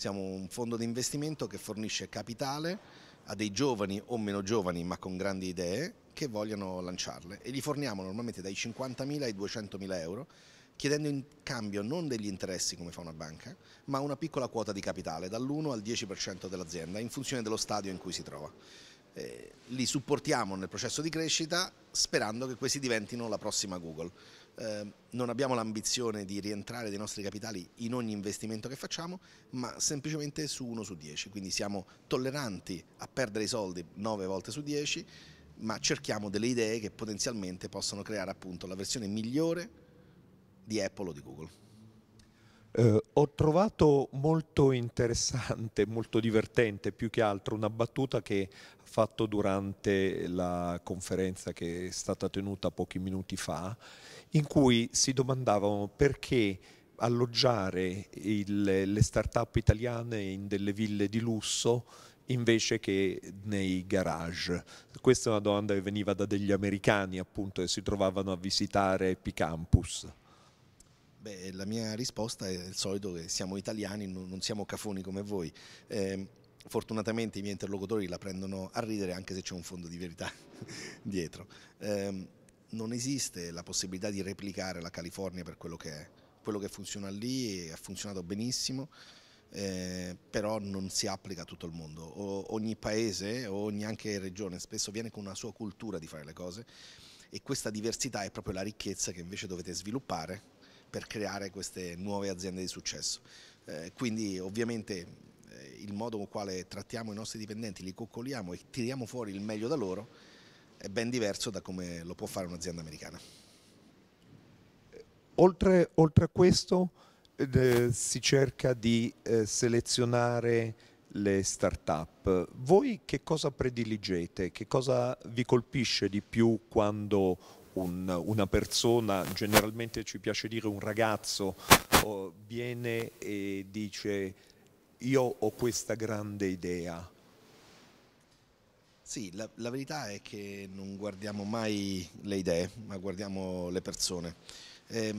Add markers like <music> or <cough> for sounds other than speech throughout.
Siamo un fondo di investimento che fornisce capitale a dei giovani o meno giovani ma con grandi idee che vogliono lanciarle e gli forniamo normalmente dai 50.000 ai 200.000 euro chiedendo in cambio non degli interessi come fa una banca ma una piccola quota di capitale dall'1 al 10% dell'azienda in funzione dello stadio in cui si trova. Eh, li supportiamo nel processo di crescita sperando che questi diventino la prossima Google. Ehm, non abbiamo l'ambizione di rientrare dei nostri capitali in ogni investimento che facciamo, ma semplicemente su 1 su 10, quindi siamo tolleranti a perdere i soldi 9 volte su 10, ma cerchiamo delle idee che potenzialmente possono creare appunto la versione migliore di Apple o di Google. Eh, ho trovato molto interessante, <laughs> molto divertente più che altro una battuta che ha fatto durante la conferenza che è stata tenuta pochi minuti fa, in cui si domandavano perché alloggiare il, le start-up italiane in delle ville di lusso invece che nei garage. Questa è una domanda che veniva da degli americani appunto che si trovavano a visitare Epicampus. Beh, la mia risposta è il solito che siamo italiani, non siamo cafoni come voi. Eh, fortunatamente i miei interlocutori la prendono a ridere anche se c'è un fondo di verità <laughs> dietro. Eh, non esiste la possibilità di replicare la California per quello che è. Quello che funziona lì ha funzionato benissimo, eh, però non si applica a tutto il mondo. O, ogni paese, ogni anche regione, spesso viene con una sua cultura di fare le cose e questa diversità è proprio la ricchezza che invece dovete sviluppare per creare queste nuove aziende di successo. Eh, quindi ovviamente eh, il modo con quale trattiamo i nostri dipendenti, li coccoliamo e tiriamo fuori il meglio da loro è ben diverso da come lo può fare un'azienda americana. Eh, oltre, oltre a questo eh, si cerca di eh, selezionare le start-up. Voi che cosa prediligete? Che cosa vi colpisce di più quando un, una persona, generalmente ci piace dire un ragazzo, oh, viene e dice io ho questa grande idea. Sì, la, la, verità è che non guardiamo mai le idee, ma guardiamo le persone. Eh,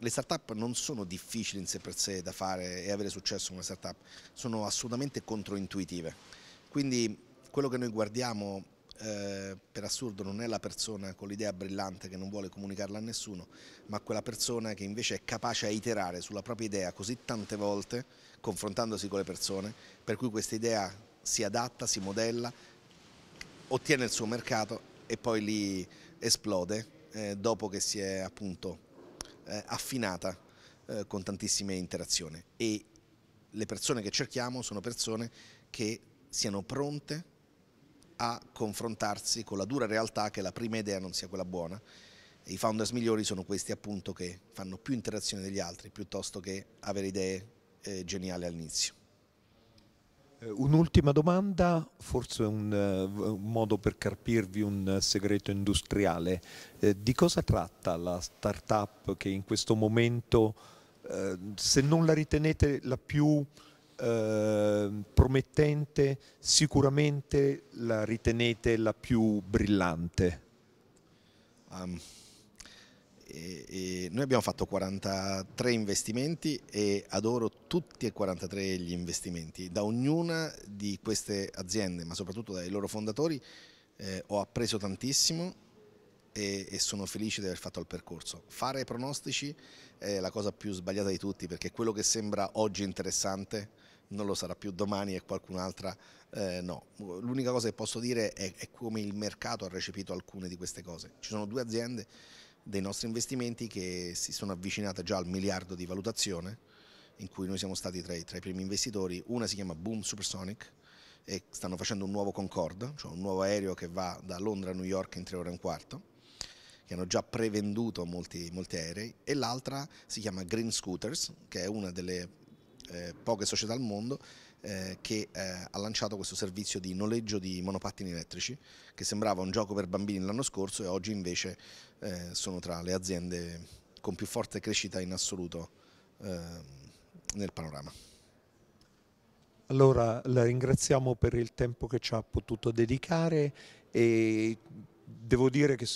le start-up non sono difficili in sé per sé da fare e avere successo come start-up, sono assolutamente controintuitive. Quindi quello che noi guardiamo eh, per assurdo non è la persona con l'idea brillante che non vuole comunicarla a nessuno, ma quella persona che invece è capace a iterare sulla propria idea così tante volte, confrontandosi con le persone, per cui questa idea si adatta, si modella, ottiene il suo mercato e poi lì esplode eh, dopo che si è appunto eh, affinata eh, con tantissime interazioni. E le persone che cerchiamo sono persone che siano pronte a confrontarsi con la dura realtà che la prima idea non sia quella buona. E I founders migliori sono questi appunto che fanno più interazione degli altri piuttosto che avere idee eh, geniali all'inizio. Eh, un'ultima domanda, forse un, eh, un, modo per carpirvi un segreto industriale. Eh, di cosa tratta la startup che in questo momento, eh, se non la ritenete la più eh, promettente, sicuramente la ritenete la più brillante? Um, e, e noi abbiamo fatto 43 investimenti e adoro tutti e 43 gli investimenti. Da ognuna di queste aziende, ma soprattutto dai loro fondatori, eh, ho appreso tantissimo e, sono felice di aver fatto il percorso. Fare pronostici è la cosa più sbagliata di tutti perché quello che sembra oggi interessante non lo sarà più domani e qualcun'altra eh, no. L'unica cosa che posso dire è, è come il mercato ha recepito alcune di queste cose. Ci sono due aziende dei nostri investimenti che si sono avvicinate già al miliardo di valutazione in cui noi siamo stati tra i, tra i primi investitori. Una si chiama Boom Supersonic e stanno facendo un nuovo Concorde, cioè un nuovo aereo che va da Londra a New York in tre ore e un quarto che hanno già prevenduto molti, molti aerei e l'altra si chiama Green Scooters che è una delle eh, poche società al mondo eh, che eh, ha lanciato questo servizio di noleggio di monopattini elettrici che sembrava un gioco per bambini l'anno scorso e oggi invece eh, sono tra le aziende con più forte crescita in assoluto eh, nel panorama. Allora la ringraziamo per il tempo che ci ha potuto dedicare e devo dire che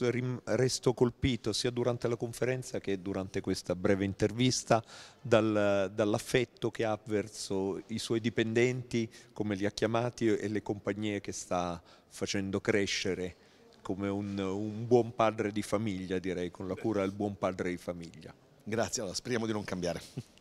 resto colpito sia durante la conferenza che durante questa breve intervista dal, dall'affetto che ha verso i suoi dipendenti, come li ha chiamati, e le compagnie che sta facendo crescere come un, un buon padre di famiglia, direi, con la cura del buon padre di famiglia. Grazie, allora speriamo di non cambiare.